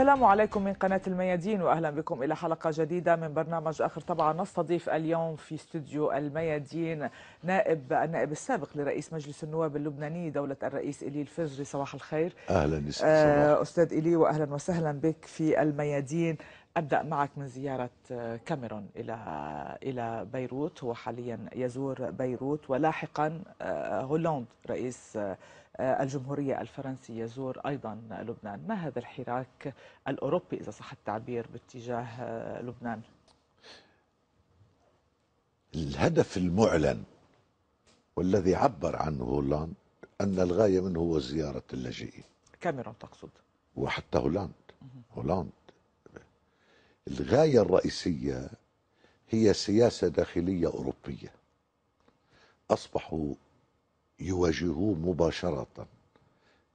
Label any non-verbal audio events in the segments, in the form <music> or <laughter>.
السلام عليكم من قناة الميادين وأهلا بكم إلى حلقة جديدة من برنامج آخر طبعا نستضيف اليوم في استوديو الميادين نائب النائب السابق لرئيس مجلس النواب اللبناني دولة الرئيس إلي الفجري صباح الخير أهلا آه أستاذ إلي وأهلا وسهلا بك في الميادين أبدأ معك من زيارة آه، كاميرون إلى إلى بيروت هو حاليا يزور بيروت ولاحقا آه، هولاند رئيس آه، الجمهورية الفرنسي يزور أيضا لبنان ما هذا الحراك الأوروبي إذا صح التعبير باتجاه لبنان الهدف المعلن والذي عبر عنه هولاند أن الغاية منه هو زيارة اللاجئين كاميرون تقصد وحتى هولاند هولاند الغاية الرئيسية هي سياسة داخلية أوروبية أصبحوا يواجهوا مباشرة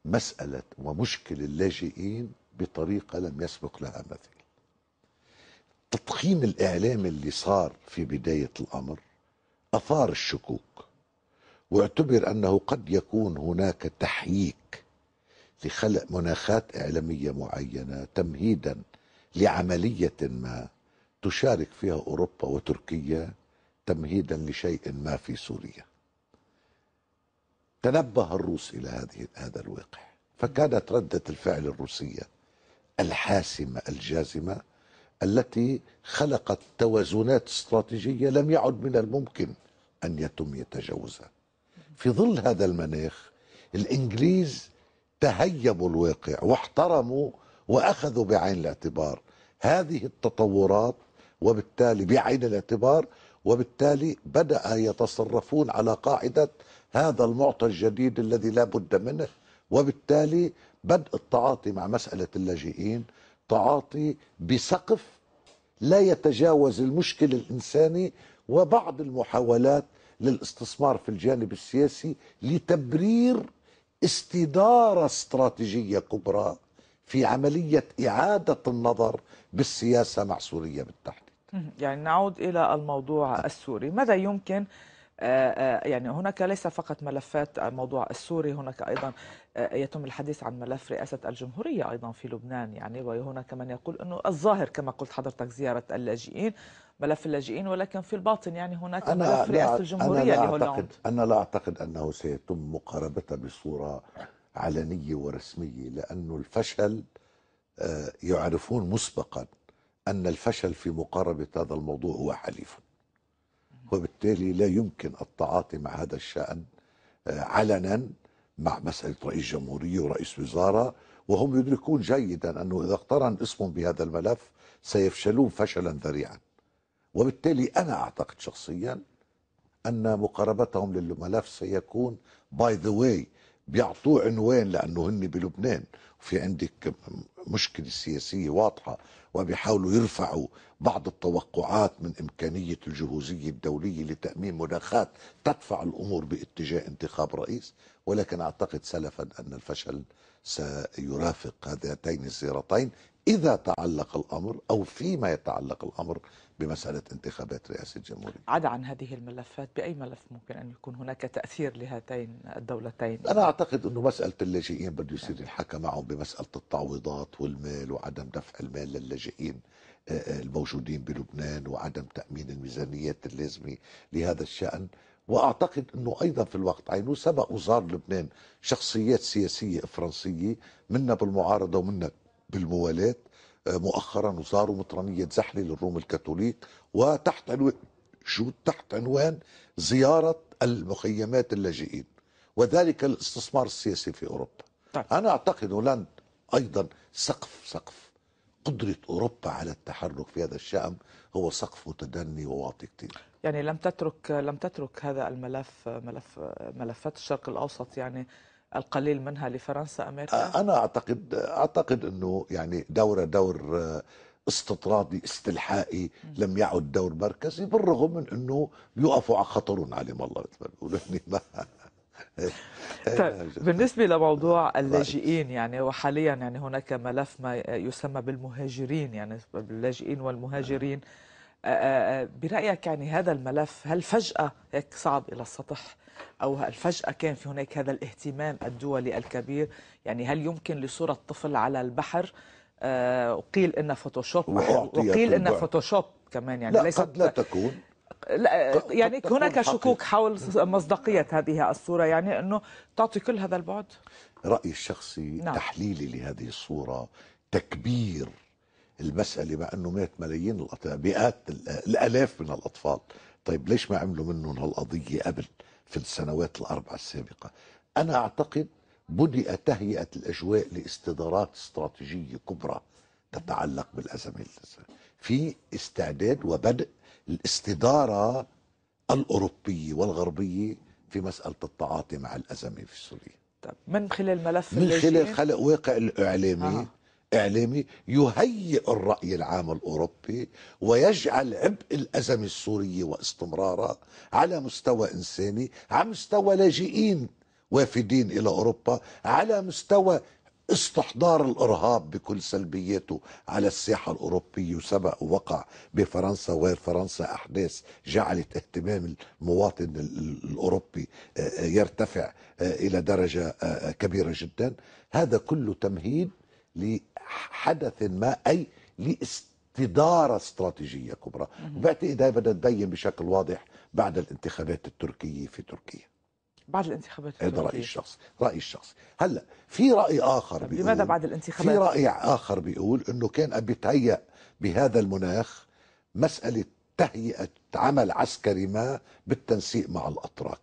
مسألة ومشكل اللاجئين بطريقة لم يسبق لها مثيل التضخيم الإعلامي اللي صار في بداية الأمر أثار الشكوك واعتبر أنه قد يكون هناك تحييك لخلق مناخات إعلامية معينة تمهيدا لعملية ما تشارك فيها أوروبا وتركيا تمهيدا لشيء ما في سوريا تنبه الروس إلى هذه هذا الواقع فكانت ردة الفعل الروسية الحاسمة الجازمة التي خلقت توازنات استراتيجية لم يعد من الممكن أن يتم يتجاوزها في ظل هذا المناخ الإنجليز تهيبوا الواقع واحترموا وأخذوا بعين الاعتبار هذه التطورات وبالتالي بعين الاعتبار وبالتالي بدأ يتصرفون على قاعدة هذا المعطى الجديد الذي لا بد منه وبالتالي بدء التعاطي مع مسألة اللاجئين تعاطي بسقف لا يتجاوز المشكل الإنساني وبعض المحاولات للاستثمار في الجانب السياسي لتبرير استدارة استراتيجية كبرى في عملية إعادة النظر بالسياسة مع سوريا بالتحديد يعني نعود إلى الموضوع نعم. السوري ماذا يمكن آه، آه، يعني هناك ليس فقط ملفات الموضوع السوري هناك أيضا آه، يتم الحديث عن ملف رئاسة الجمهورية أيضا في لبنان يعني وهناك من يقول أنه الظاهر كما قلت حضرتك زيارة اللاجئين ملف اللاجئين ولكن في الباطن يعني هناك أنا ملف رئاسة الجمهورية أنا لا, أعتقد أنا لا أعتقد أنه سيتم مقاربته بصورة علنية ورسمية لأنه الفشل آه، يعرفون مسبقا أن الفشل في مقاربة هذا الموضوع هو حليف وبالتالي لا يمكن التعاطي مع هذا الشأن آه، علنا مع مسألة رئيس جمهورية ورئيس وزارة وهم يدركون جيدا أنه إذا اقترن اسمهم بهذا الملف سيفشلون فشلا ذريعا وبالتالي أنا أعتقد شخصيا أن مقاربتهم للملف سيكون باي ذا واي بيعطوه عنوان لانه هن بلبنان وفي عندك مشكله سياسيه واضحه وبيحاولوا يرفعوا بعض التوقعات من امكانيه الجهوزيه الدوليه لتامين مناخات تدفع الامور باتجاه انتخاب رئيس ولكن اعتقد سلفا ان الفشل سيرافق هاتين الزيارتين اذا تعلق الامر او فيما يتعلق الامر بمسألة انتخابات رئاسة الجمهورية عدا عن هذه الملفات بأي ملف ممكن أن يكون هناك تأثير لهاتين الدولتين أنا أعتقد أنه مسألة اللاجئين بده يصير الحكى معهم بمسألة التعويضات والمال وعدم دفع المال للاجئين آه، آه، الموجودين بلبنان وعدم تأمين الميزانيات اللازمة لهذا الشأن واعتقد انه ايضا في الوقت عينه سبق وزار لبنان شخصيات سياسيه فرنسيه منا بالمعارضه ومنا بالموالاه مؤخرا وصاروا مطرانية زحلة للروم الكاثوليك وتحت عنوان شو تحت عنوان زيارة المخيمات اللاجئين وذلك الاستثمار السياسي في أوروبا طيب. أنا أعتقد هولندا أيضا سقف سقف قدرة أوروبا على التحرك في هذا الشأن هو سقف متدني وواطي كثير يعني لم تترك لم تترك هذا الملف ملف ملفات الشرق الأوسط يعني القليل منها لفرنسا امريكا؟ انا اعتقد اعتقد انه يعني دوره دور آه، استطرادي استلحائي لم يعد دور مركزي بالرغم من انه بيوقفوا على خطرهم عليهم الله مثل ما بيقولوا <laughs> ما طيب بالنسبة لموضوع <laughs> طيب. اللاجئين يعني وحاليا يعني هناك ملف ما يسمى بالمهاجرين يعني اللاجئين والمهاجرين برأيك يعني هذا الملف هل فجأة هيك صعد إلى السطح أو فجأة كان في هناك هذا الاهتمام الدولي الكبير يعني هل يمكن لصورة طفل على البحر آه، وقيل إنها فوتوشوب وقيل إنها فوتوشوب كمان يعني لا ليست قد لا تكون لا يعني هناك شكوك حول مصداقية هذه الصورة يعني أنه تعطي كل هذا البعد رأيي الشخصي نعم. تحليلي لهذه الصورة تكبير المسألة مع أنه مات ملايين الأطفال مئات الألاف من الأطفال طيب ليش ما عملوا منهم هالقضية قبل في السنوات الأربع السابقة أنا أعتقد بدأ تهيئة الأجواء لاستدارات استراتيجية كبرى تتعلق بالأزمة في استعداد وبدء الاستدارة الأوروبية والغربية في مسألة التعاطي مع الأزمة في سوريا من خلال ملف من خلال خلق واقع الإعلامي آه. إعلامي يهيئ الرأي العام الأوروبي ويجعل عبء الأزمة السورية واستمرارها على مستوى إنساني على مستوى لاجئين وافدين إلى أوروبا على مستوى استحضار الارهاب بكل سلبياته على الساحه الاوروبيه وسبق ووقع بفرنسا وغير فرنسا احداث جعلت اهتمام المواطن الاوروبي آه، آه، يرتفع آه، الى درجه كبيره جدا هذا كله تمهيد حدث ما أي لاستدارة استراتيجية كبرى وبعتقد هذا بدها تبين بشكل واضح بعد الانتخابات التركية في تركيا بعد الانتخابات التركية هذا رأيي الشخصي رأيي الشخصي هلا في رأي آخر طيب، بيقول لماذا بعد الانتخابات في رأي آخر بيقول أنه كان بيتهيأ بهذا المناخ مسألة تهيئة عمل عسكري ما بالتنسيق مع الأتراك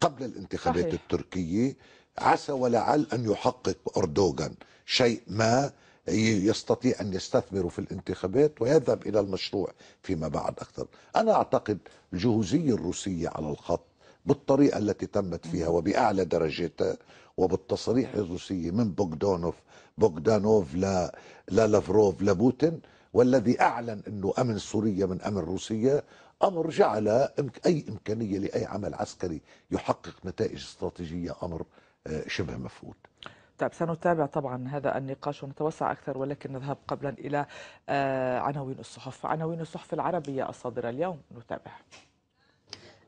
قبل الانتخابات صحيح. التركية عسى ولعل أن يحقق أردوغان شيء ما يستطيع أن يستثمر في الانتخابات ويذهب إلى المشروع فيما بعد أكثر أنا أعتقد الجهوزية الروسية على الخط بالطريقة التي تمت فيها وبأعلى درجتها وبالتصريح الروسي من بوغدانوف بوغدانوف لا, لا لافروف لبوتين والذي أعلن أنه أمن سوريا من أمن روسيا أمر جعل أي إمكانية لأي عمل عسكري يحقق نتائج استراتيجية أمر آه، شبه مفقود طيب سنتابع طبعا هذا النقاش ونتوسع أكثر ولكن نذهب قبلا إلى آه، عناوين الصحف عناوين الصحف العربية الصادرة اليوم نتابع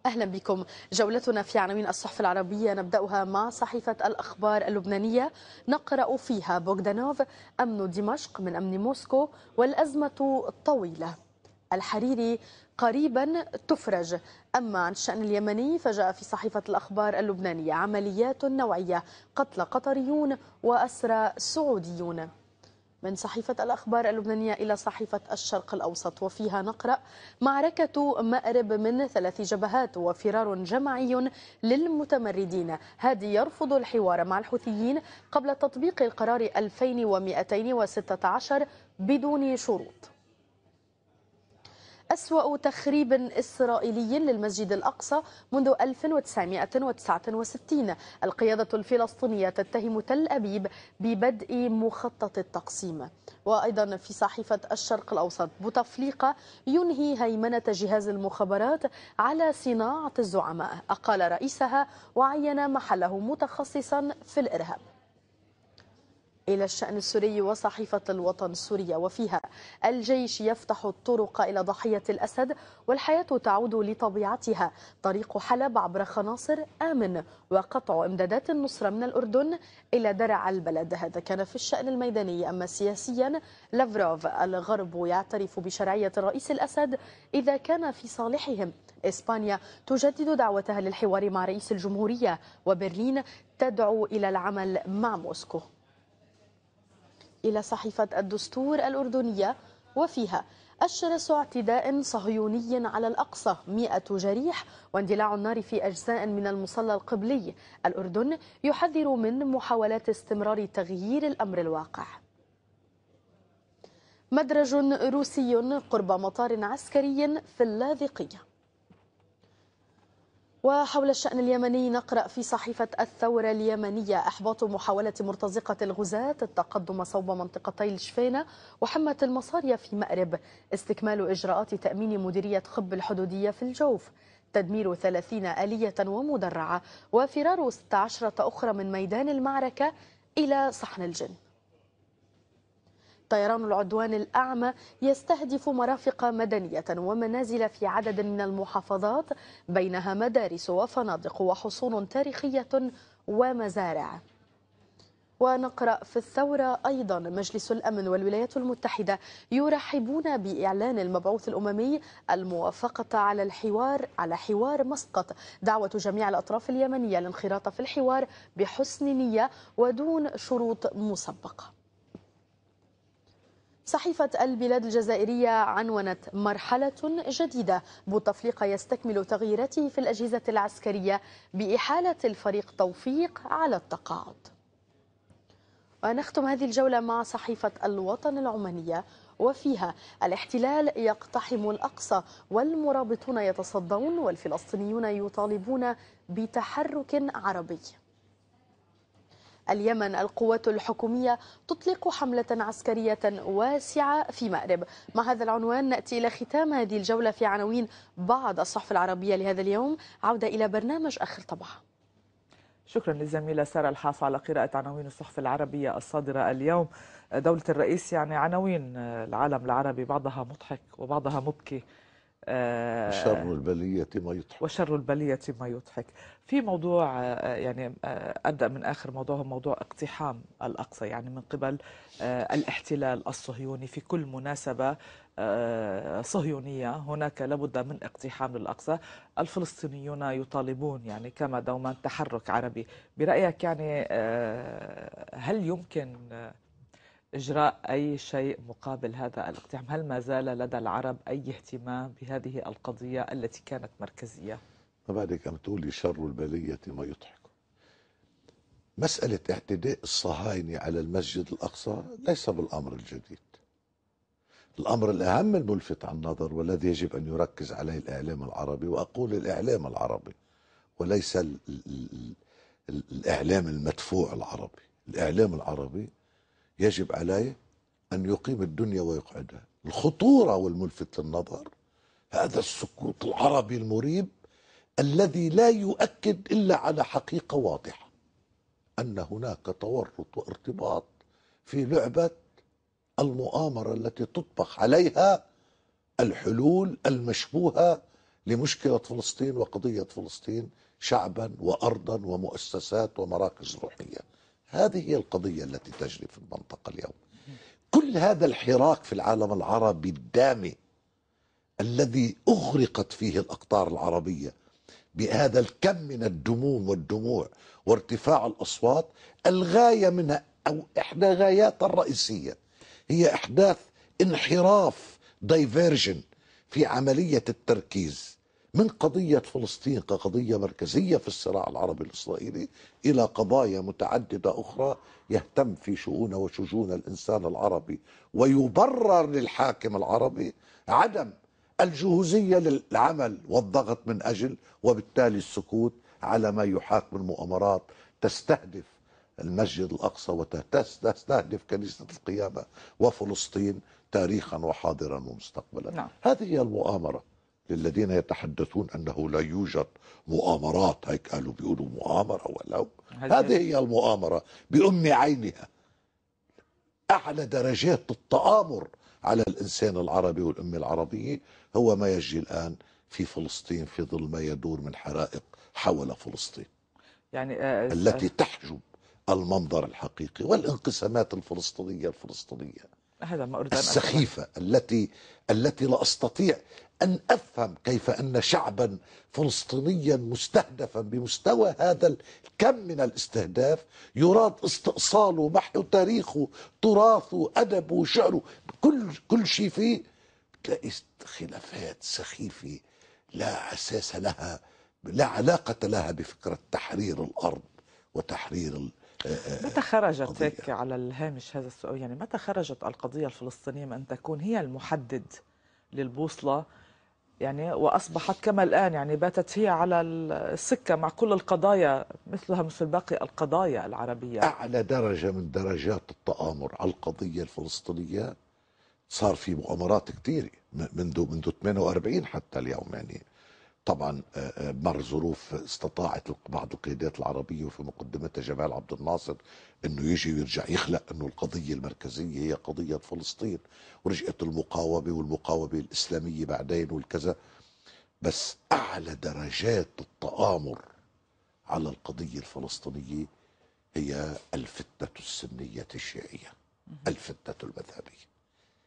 أهلا بكم جولتنا في عناوين الصحف العربية نبدأها مع صحيفة الأخبار اللبنانية نقرأ فيها بوغدانوف أمن دمشق من أمن موسكو والأزمة طويلة الحريري قريبا تفرج أما عن الشأن اليمني فجاء في صحيفة الأخبار اللبنانية عمليات نوعية قتل قطريون وأسرى سعوديون من صحيفة الأخبار اللبنانية إلى صحيفة الشرق الأوسط وفيها نقرأ معركة مأرب من ثلاث جبهات وفرار جماعي للمتمردين هادي يرفض الحوار مع الحوثيين قبل تطبيق القرار 2216 بدون شروط أسوأ تخريب إسرائيلي للمسجد الأقصى منذ 1969 القيادة الفلسطينية تتهم تل أبيب ببدء مخطط التقسيم وأيضا في صحيفة الشرق الأوسط بوتفليقة ينهي هيمنة جهاز المخابرات على صناعة الزعماء أقال رئيسها وعين محله متخصصا في الإرهاب إلى الشأن السوري وصحيفة الوطن السورية وفيها الجيش يفتح الطرق إلى ضحية الأسد والحياة تعود لطبيعتها طريق حلب عبر خناصر آمن وقطع إمدادات النصرة من الأردن إلى درع البلد هذا كان في الشأن الميداني أما سياسيا لافروف الغرب يعترف بشرعية الرئيس الأسد إذا كان في صالحهم إسبانيا تجدد دعوتها للحوار مع رئيس الجمهورية وبرلين تدعو إلى العمل مع موسكو إلى صحيفة الدستور الأردنية وفيها الشرس اعتداء صهيوني على الأقصى مئة جريح واندلاع النار في أجزاء من المصلى القبلي الأردن يحذر من محاولات استمرار تغيير الأمر الواقع مدرج روسي قرب مطار عسكري في اللاذقيه وحول الشأن اليمني نقرأ في صحيفة الثورة اليمنية إحباط محاولة مرتزقة الغزاة التقدم صوب منطقتي الشفينة وحمة المصارية في مأرب استكمال إجراءات تأمين مديرية خب الحدودية في الجوف تدمير 30 آلية ومدرعة وفرار 16 أخرى من ميدان المعركة إلى صحن الجن طيران العدوان الأعمى يستهدف مرافق مدنية ومنازل في عدد من المحافظات بينها مدارس وفنادق وحصون تاريخية ومزارع ونقرأ في الثورة أيضا مجلس الأمن والولايات المتحدة يرحبون بإعلان المبعوث الأممي الموافقة على الحوار على حوار مسقط دعوة جميع الأطراف اليمنية للانخراط في الحوار بحسن نية ودون شروط مسبقة صحيفة البلاد الجزائرية عنونت مرحلة جديدة بوتفليقة يستكمل تغييراته في الأجهزة العسكرية بإحالة الفريق توفيق على التقاعد ونختم هذه الجولة مع صحيفة الوطن العمانية وفيها الاحتلال يقتحم الأقصى والمرابطون يتصدون والفلسطينيون يطالبون بتحرك عربي اليمن القوات الحكومية تطلق حملة عسكرية واسعة في مأرب مع هذا العنوان نأتي إلى ختام هذه الجولة في عناوين بعض الصحف العربية لهذا اليوم عودة إلى برنامج آخر طبعه شكرا للزميلة سارة الحاص على قراءة عناوين الصحف العربية الصادرة اليوم دولة الرئيس يعني عناوين آه، العالم العربي بعضها مضحك وبعضها مبكي وشر البلية ما يضحك وشر البلية ما يضحك في موضوع آه، آه، يعني آه، أبدأ من آخر موضوع هو موضوع اقتحام الأقصى يعني من قبل الاحتلال الصهيوني في كل مناسبة صهيونية هناك لابد من اقتحام للأقصى الفلسطينيون يطالبون يعني كما دوما تحرك عربي برأيك يعني هل يمكن إجراء أي شيء مقابل هذا الاقتحام هل ما زال لدى العرب أي اهتمام بهذه القضية التي كانت مركزية؟ ما بعدك أم تقولي شر البلية ما يضحك مسألة اعتداء الصهاينة على المسجد الأقصى ليس بالأمر الجديد الأمر الأهم الملفت عن النظر والذي يجب أن يركز عليه الإعلام العربي وأقول الإعلام العربي وليس الـ الـ الـ الإعلام المدفوع العربي الإعلام العربي يجب عليه أن يقيم الدنيا ويقعدها الخطورة والملفت للنظر هذا السكوت العربي المريب الذي لا يؤكد إلا على حقيقة واضحة أن هناك تورط وارتباط في لعبة المؤامرة التي تطبخ عليها الحلول المشبوهة لمشكلة فلسطين وقضية فلسطين شعبا وأرضا ومؤسسات ومراكز روحية هذه هي القضية التي تجري في المنطقة اليوم كل هذا الحراك في العالم العربي الدامي الذي أغرقت فيه الأقطار العربية بهذا الكم من الدموم والدموع وارتفاع الأصوات الغاية منها أو إحدى غاياتها الرئيسية هي إحداث انحراف دايفيرجن في عملية التركيز من قضية فلسطين كقضية مركزية في الصراع العربي الإسرائيلي إلى قضايا متعددة أخرى يهتم في شؤون وشجون الإنسان العربي ويبرر للحاكم العربي عدم الجهوزية للعمل والضغط من أجل وبالتالي السكوت على ما يحاك من مؤامرات تستهدف المسجد الأقصى وتستهدف كنيسة القيامة وفلسطين تاريخا وحاضرا ومستقبلا نعم. هذه هي المؤامرة للذين يتحدثون انه لا يوجد مؤامرات هيك قالوا بيقولوا مؤامره ولا هذه هي المؤامره بام عينها اعلى درجات التآمر على الانسان العربي والامه العربيه هو ما يجري الان في فلسطين في ظل ما يدور من حرائق حول فلسطين يعني آه، التي آه، تحجب المنظر الحقيقي والانقسامات الفلسطينيه الفلسطينيه هذا ما أريد السخيفة أن التي التي لا أستطيع أن أفهم كيف أن شعبا فلسطينيا مستهدفا بمستوى هذا الكم من الاستهداف يراد استئصاله محو تاريخه تراثه أدبه شعره كل كل شيء فيه تلاقي خلافات سخيفة لا أساس لها لا علاقة لها بفكرة تحرير الأرض وتحرير آه، آه، متى خرجت هيك على الهامش هذا السؤال يعني متى خرجت القضية الفلسطينية من أن تكون هي المحدد للبوصلة يعني وأصبحت كما الآن يعني باتت هي على السكة مع كل القضايا مثلها مثل باقي القضايا العربية أعلى درجة من درجات التآمر على القضية الفلسطينية صار في مؤامرات كثيرة منذ منذ 48 حتى اليوم يعني طبعا آه، آه، مر ظروف استطاعت بعض القيادات العربيه وفي مقدمتها جمال عبد الناصر انه يجي ويرجع يخلق انه القضيه المركزيه هي قضيه فلسطين ورجعت المقاومه والمقاومه الاسلاميه بعدين والكذا بس اعلى درجات التآمر على القضيه الفلسطينيه هي الفتنه السنيه الشيعيه الفتنه المذهبيه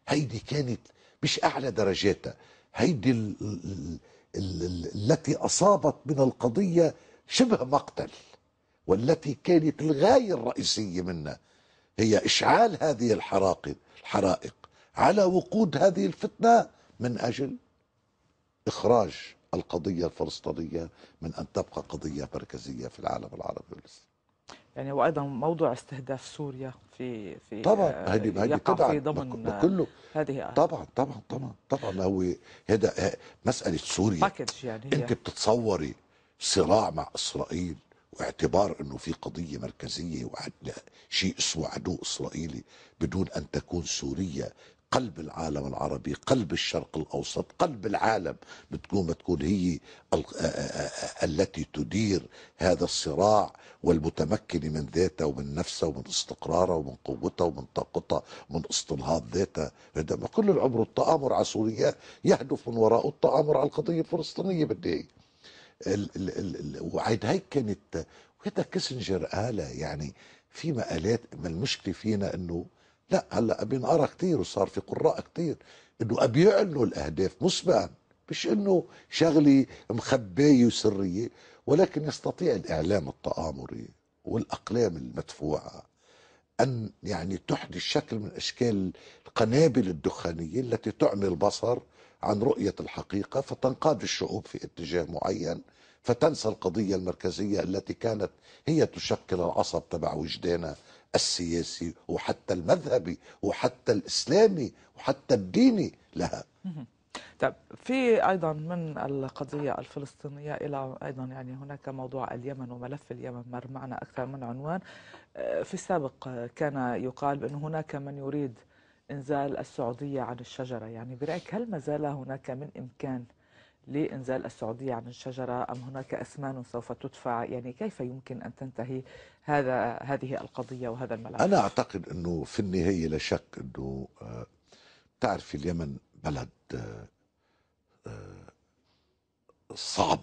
هيدي كانت مش اعلى درجاتها هيدي التي أصابت من القضية شبه مقتل والتي كانت الغاية الرئيسية منها هي إشعال هذه الحرائق الحرائق على وقود هذه الفتنة من أجل إخراج القضية الفلسطينية من أن تبقى قضية مركزية في العالم العربي والإسلامي يعني وايضا موضوع استهداف سوريا في في طبعا آه، هذه هذه طبعا في ضمن كله هذه آية. طبعا طبعا طبعا طبعا هو هذا آه، مساله سوريا باكج يعني انت بتتصوري صراع مع اسرائيل واعتبار انه في قضيه مركزيه وشيء اسمه عدو اسرائيلي بدون ان تكون سوريا قلب العالم العربي قلب الشرق الأوسط قلب العالم بتقوم تكون هي التي تدير هذا الصراع والمتمكن من ذاته ومن نفسه ومن استقراره ومن قوته ومن طاقته ومن استنهاض ذاته عندما كل العمر التآمر على سوريا يهدف من وراءه التآمر على القضية الفلسطينية بالنهاية وعيد هاي كانت وهذا كيسنجر آلة يعني في مقالات ما المشكلة فينا انه لا هلا بينقرا كثير وصار في قراء كثير انه بيعلنوا الاهداف مسبقا مش انه شغله مخبيه وسريه ولكن يستطيع الاعلام التآمري والاقلام المدفوعه ان يعني تحدث شكل من اشكال القنابل الدخانيه التي تعمي البصر عن رؤيه الحقيقه فتنقاد الشعوب في اتجاه معين فتنسى القضيه المركزيه التي كانت هي تشكل العصب تبع وجدانها السياسي وحتى المذهبي وحتى الاسلامي وحتى الديني لها طيب في ايضا من القضيه الفلسطينيه الى ايضا يعني هناك موضوع اليمن وملف اليمن مر معنا اكثر من عنوان آه، في السابق كان يقال بان هناك من يريد انزال السعوديه عن الشجره يعني برايك هل ما زال هناك من امكان لإنزال السعودية عن الشجرة أم هناك أثمان سوف تدفع يعني كيف يمكن أن تنتهي هذا هذه القضية وهذا الملف أنا أعتقد أنه في النهاية لا شك أنه آه، تعرف اليمن بلد آه، آه، صعب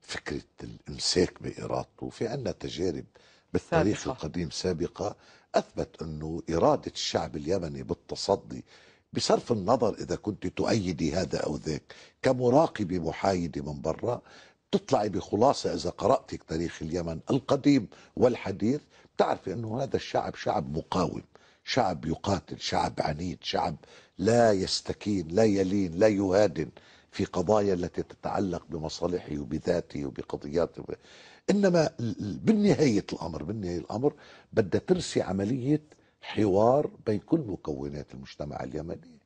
فكرة الإمساك بإرادته في عندنا تجارب بالتاريخ سابقة. القديم سابقة أثبت أنه إرادة الشعب اليمني بالتصدي بصرف النظر إذا كنت تؤيدي هذا أو ذاك كمراقبة محايدة من برا تطلعي بخلاصة إذا قرأت تاريخ اليمن القديم والحديث بتعرفي أنه هذا الشعب شعب مقاوم شعب يقاتل شعب عنيد شعب لا يستكين لا يلين لا يهادن في قضايا التي تتعلق بمصالحه وبذاته وبقضياته انما بالنهايه الامر بالنهايه الامر بدها ترسي عمليه حوار بين كل مكونات المجتمع اليمني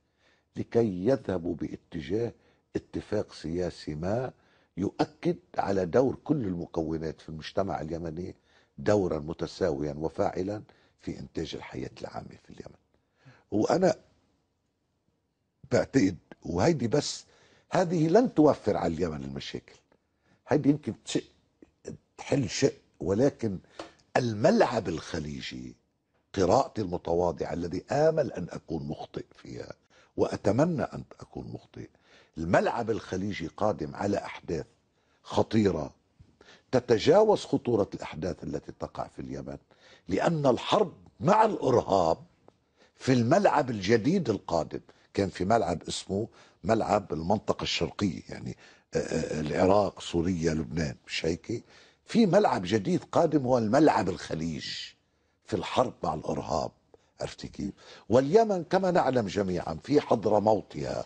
لكي يذهبوا باتجاه اتفاق سياسي ما يؤكد على دور كل المكونات في المجتمع اليمني دورا متساويا وفاعلا في انتاج الحياه العامه في اليمن. وانا بعتقد وهيدي بس هذه لن توفر على اليمن المشاكل. هيدي يمكن تحل شيء ولكن الملعب الخليجي قراءتي المتواضعة الذي آمل أن أكون مخطئ فيها وأتمنى أن أكون مخطئ الملعب الخليجي قادم على أحداث خطيرة تتجاوز خطورة الأحداث التي تقع في اليمن لأن الحرب مع الإرهاب في الملعب الجديد القادم كان في ملعب اسمه ملعب المنطقة الشرقية يعني آه، آه، آه، العراق سوريا لبنان مش هيك في ملعب جديد قادم هو الملعب الخليج في الحرب مع الارهاب عرفتي كيف؟ واليمن كما نعلم جميعا في حضرموتها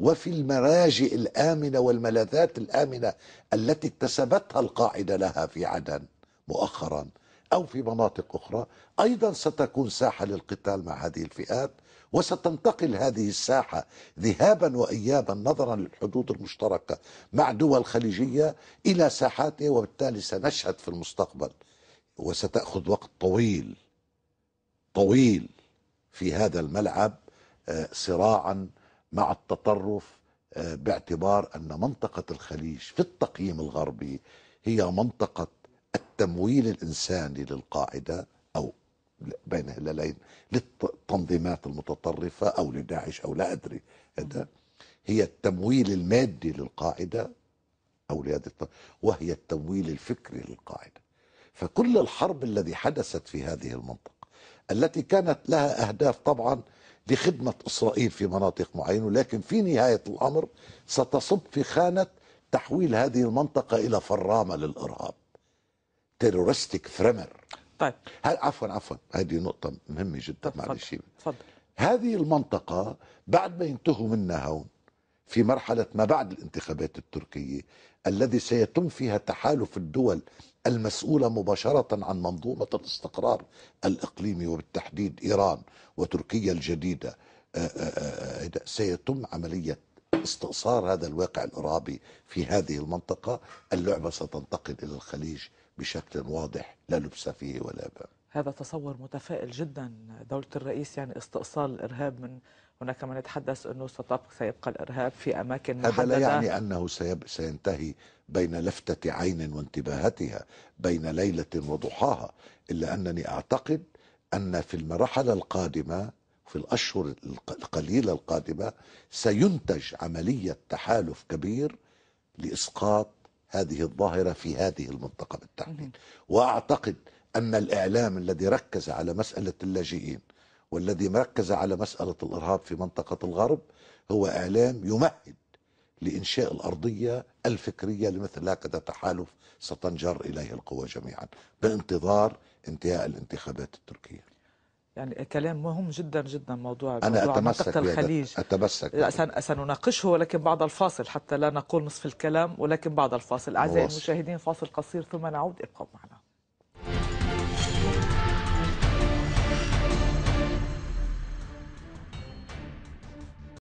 وفي المراجئ الامنه والملاذات الامنه التي اكتسبتها القاعده لها في عدن مؤخرا او في مناطق اخرى ايضا ستكون ساحه للقتال مع هذه الفئات وستنتقل هذه الساحه ذهابا وايابا نظرا للحدود المشتركه مع دول خليجيه الى ساحاتها وبالتالي سنشهد في المستقبل وستأخذ وقت طويل طويل في هذا الملعب آه، صراعا مع التطرف آه، باعتبار أن منطقة الخليج في التقييم الغربي هي منطقة التمويل الإنساني للقاعدة أو بين هلالين للتنظيمات المتطرفة أو لداعش أو لا أدري هذا هي التمويل المادي للقاعدة أو لهذه وهي التمويل الفكري للقاعدة فكل الحرب الذي حدثت في هذه المنطقة التي كانت لها أهداف طبعا لخدمة إسرائيل في مناطق معينة لكن في نهاية الأمر ستصب في خانة تحويل هذه المنطقة إلى فرامة للإرهاب تيرورستيك ثريمر طيب هل عفوا عفوا هذه نقطة مهمة جدا معلش هذه المنطقة بعد ما ينتهوا منها هون في مرحلة ما بعد الانتخابات التركية الذي سيتم فيها تحالف الدول المسؤولة مباشرة عن منظومة الاستقرار الإقليمي وبالتحديد إيران وتركيا الجديدة آه، آه، آه، سيتم عملية استئصال هذا الواقع الإرهابي في هذه المنطقة اللعبة ستنتقل إلى الخليج بشكل واضح لا لبس فيه ولا بأس هذا تصور متفائل جدا دولة الرئيس يعني استئصال الإرهاب من هناك من يتحدث أنه ستبقى سيبقى الإرهاب في أماكن محددة هذا لا يعني أنه سينتهي بين لفتة عين وانتباهتها بين ليلة وضحاها إلا أنني أعتقد أن في المرحلة القادمة في الأشهر القليلة القادمة سينتج عملية تحالف كبير لإسقاط هذه الظاهرة في هذه المنطقة بالتحديد وأعتقد أن الإعلام الذي ركز على مسألة اللاجئين والذي مركز على مسألة الإرهاب في منطقة الغرب هو إعلام يمهد لإنشاء الأرضية الفكرية لمثل هكذا تحالف ستنجر إليه القوى جميعا بانتظار انتهاء الانتخابات التركية يعني كلام مهم جدا جدا موضوع أنا موضوع أتمسك منطقة الخليج أتمسك سنناقشه ولكن بعد الفاصل حتى لا نقول نصف الكلام ولكن بعد الفاصل أعزائي المشاهدين فاصل قصير ثم نعود ابقوا معنا